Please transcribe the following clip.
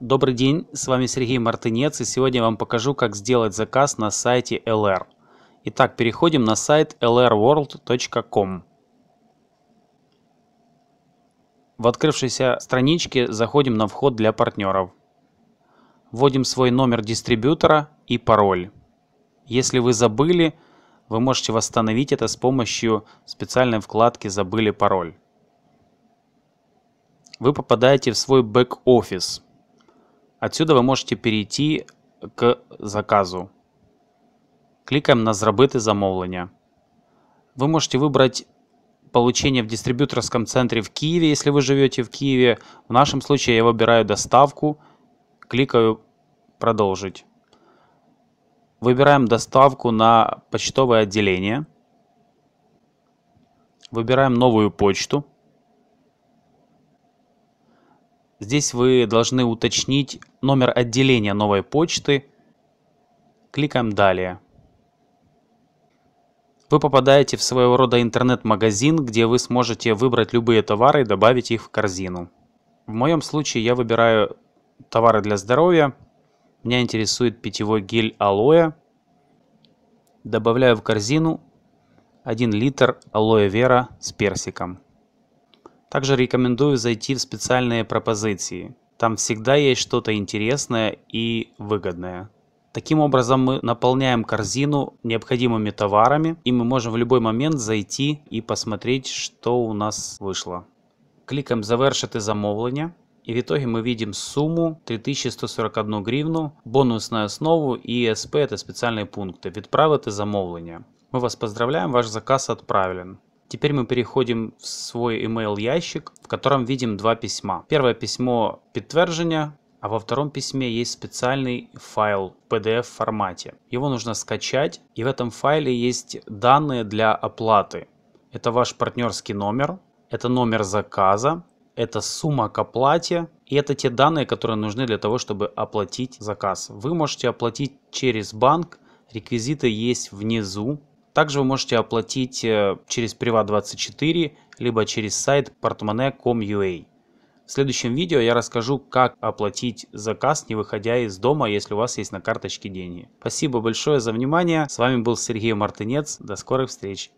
Добрый день, с вами Сергей Мартынец и сегодня я вам покажу, как сделать заказ на сайте LR. Итак, переходим на сайт lrworld.com. В открывшейся страничке заходим на вход для партнеров. Вводим свой номер дистрибьютора и пароль. Если вы забыли, вы можете восстановить это с помощью специальной вкладки «Забыли пароль». Вы попадаете в свой бэк-офис – Отсюда вы можете перейти к заказу. Кликаем на «Зробити замовлення». Вы можете выбрать получение в дистрибьюторском центре в Киеве, если вы живете в Киеве. В нашем случае я выбираю доставку, кликаю «Продолжить». Выбираем доставку на почтовое отделение. Выбираем новую почту. Здесь вы должны уточнить номер отделения новой почты. Кликаем «Далее». Вы попадаете в своего рода интернет-магазин, где вы сможете выбрать любые товары и добавить их в корзину. В моем случае я выбираю товары для здоровья. Меня интересует питьевой гель алоэ. Добавляю в корзину 1 литр алоэ вера с персиком. Также рекомендую зайти в специальные пропозиции. Там всегда есть что-то интересное и выгодное. Таким образом мы наполняем корзину необходимыми товарами и мы можем в любой момент зайти и посмотреть, что у нас вышло. Кликаем «Завершити замовлення» и в итоге мы видим сумму 3141 гривну, бонусную основу и СП – это специальные пункты «Відправити замовлення». Мы вас поздравляем, ваш заказ отправлен. Теперь мы переходим в свой email ящик, в котором видим два письма. Первое письмо подтверждения, а во втором письме есть специальный файл в PDF формате. Его нужно скачать, и в этом файле есть данные для оплаты. Это ваш партнерский номер, это номер заказа, это сумма к оплате, и это те данные, которые нужны для того, чтобы оплатить заказ. Вы можете оплатить через банк, реквизиты есть внизу. Также вы можете оплатить э, через Privat24, либо через сайт portmone.com.ua. В следующем видео я расскажу, как оплатить заказ, не выходя из дома, если у вас есть на карточке деньги. Спасибо большое за внимание. С вами был Сергей Мартынец. До скорых встреч.